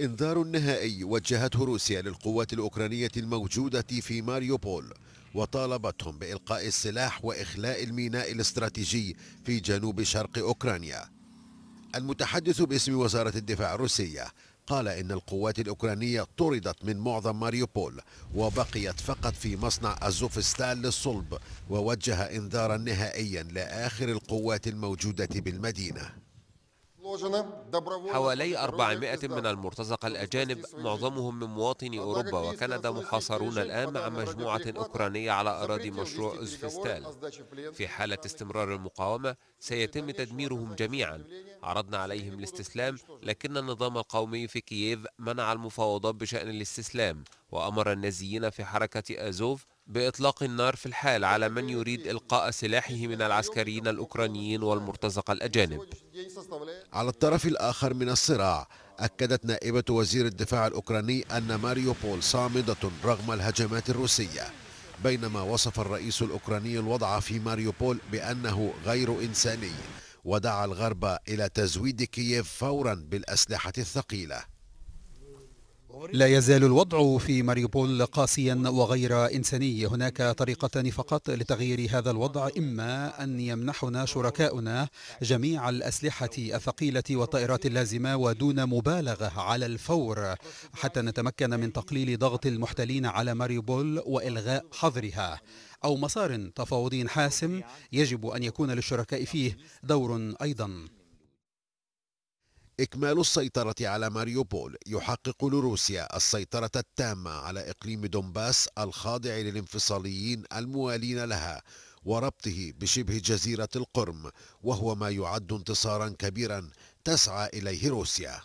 إنذار نهائي وجهته روسيا للقوات الأوكرانية الموجودة في ماريوبول وطالبتهم بإلقاء السلاح وإخلاء الميناء الاستراتيجي في جنوب شرق أوكرانيا المتحدث باسم وزارة الدفاع الروسية قال إن القوات الأوكرانية طردت من معظم ماريوبول وبقيت فقط في مصنع أزوفستال للصلب ووجه إنذارا نهائيا لآخر القوات الموجودة بالمدينة حوالي 400 من المرتزقة الأجانب معظمهم من مواطني أوروبا وكندا محاصرون الآن مع مجموعة أوكرانية على أراضي مشروع أوزفستال في حالة استمرار المقاومة سيتم تدميرهم جميعا عرضنا عليهم الاستسلام لكن النظام القومي في كييف منع المفاوضات بشأن الاستسلام وأمر النازيين في حركة أزوف بإطلاق النار في الحال على من يريد إلقاء سلاحه من العسكريين الأوكرانيين والمرتزقة الأجانب على الطرف الآخر من الصراع أكدت نائبة وزير الدفاع الأوكراني أن ماريوبول صامدة رغم الهجمات الروسية بينما وصف الرئيس الأوكراني الوضع في ماريوبول بأنه غير إنساني ودعا الغرب إلى تزويد كييف فورا بالأسلحة الثقيلة لا يزال الوضع في ماريوبول قاسيا وغير إنساني هناك طريقتان فقط لتغيير هذا الوضع إما أن يمنحنا شركاؤنا جميع الأسلحة الثقيلة والطائرات اللازمة ودون مبالغة على الفور حتى نتمكن من تقليل ضغط المحتلين على ماريوبول وإلغاء حظرها أو مسار تفاوضي حاسم يجب أن يكون للشركاء فيه دور أيضاً إكمال السيطرة على ماريوبول يحقق لروسيا السيطرة التامة على إقليم دونباس الخاضع للانفصاليين الموالين لها وربطه بشبه جزيرة القرم وهو ما يعد انتصارا كبيرا تسعى إليه روسيا